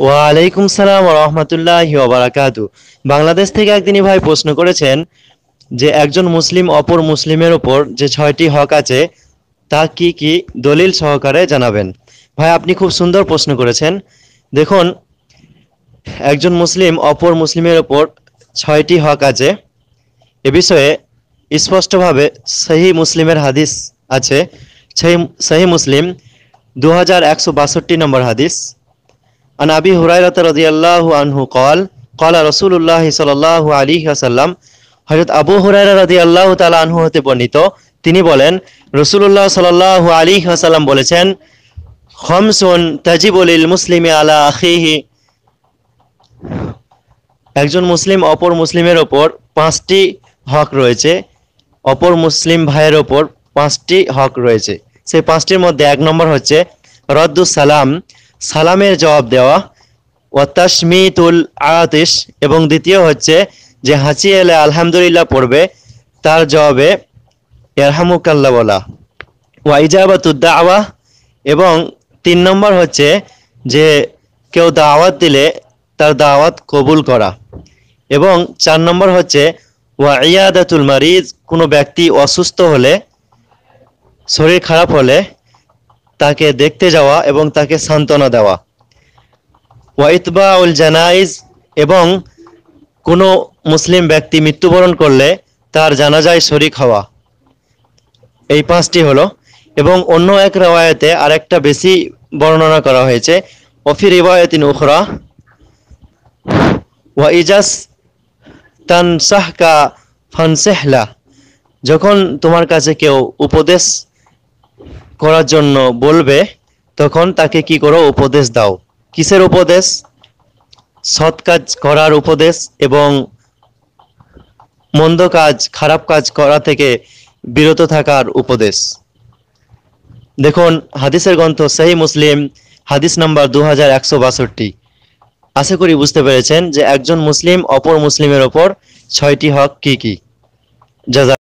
ওয়ালাইকুম সালাম রহমতুল্লাহ ওবরাকাত বাংলাদেশ থেকে একদিনই ভাই প্রশ্ন করেছেন যে একজন মুসলিম অপর মুসলিমের ওপর যে ছয়টি হক আছে তা কি কি দলিল সহকারে জানাবেন ভাই আপনি খুব সুন্দর প্রশ্ন করেছেন দেখুন একজন মুসলিম অপর মুসলিমের ওপর ছয়টি হক আছে এ বিষয়ে স্পষ্টভাবে সেই মুসলিমের হাদিস আছে সেই সেই মুসলিম দু হাজার নম্বর হাদিস عن رضي الله عنه قال قال رسول الله صلى الله عليه وسلم হতে বর্ণিত তিনি বলেন রসুল্লাহ আলী হাসাল্লাম বলেছেন খমসুন তাজিবুলিল মুসলিমে আলা আখিহি একজন মুসলিম অপর মুসলিমের ওপর পাঁচটি হক রয়েছে অপর মুসলিম ভাইয়ের ওপর পাঁচটি হক রয়েছে সেই পাঁচটির মধ্যে এক নম্বর হচ্ছে রদ্দুস সালাম সালামের জবাব দেওয়া ওয়াতাসমিতুল আতিশ এবং দ্বিতীয় হচ্ছে যে হাঁচি এলে আলহামদুলিল্লাহ পড়বে তার জবাবে এরহামুকাল্লা বলা ওয়াইজাবাতুদ্দা আওয়াহ এবং তিন নম্বর হচ্ছে যে কেউ দাওয়াত দিলে তার দাওয়াত কবুল করা এবং চার নম্বর হচ্ছে ওয়াইয়া ইয়াদাতুল মারিজ কোনো ব্যক্তি অসুস্থ হলে শরীর খারাপ হলে তাকে দেখতে যাওয়া এবং তাকে সান্ত্বনা দেওয়া ওয়াইতবা উল জানাইজ এবং কোনো মুসলিম ব্যক্তি মৃত্যুবরণ করলে তার জানাজায় শরিক হওয়া এই পাঁচটি হলো এবং অন্য এক রেওয়ায়তে আরেকটা বেশি বর্ণনা করা হয়েছে অফি রিবায়তিন উখরা ওয়াইজাস তানসাহকা ফানসেহলা যখন তোমার কাছে কেউ উপদেশ করার জন্য বলবে তখন তাকে কি করো উপদেশ দাও কিসের উপদেশ সৎ কাজ করার উপদেশ এবং মন্দ কাজ খারাপ কাজ করা থেকে বিরত থাকার উপদেশ দেখুন হাদিসের গ্রন্থ সেই মুসলিম হাদিস নাম্বার দু হাজার একশো বাষট্টি আশা করি বুঝতে পেরেছেন যে একজন মুসলিম অপর মুসলিমের ওপর ছয়টি হক কি কি যা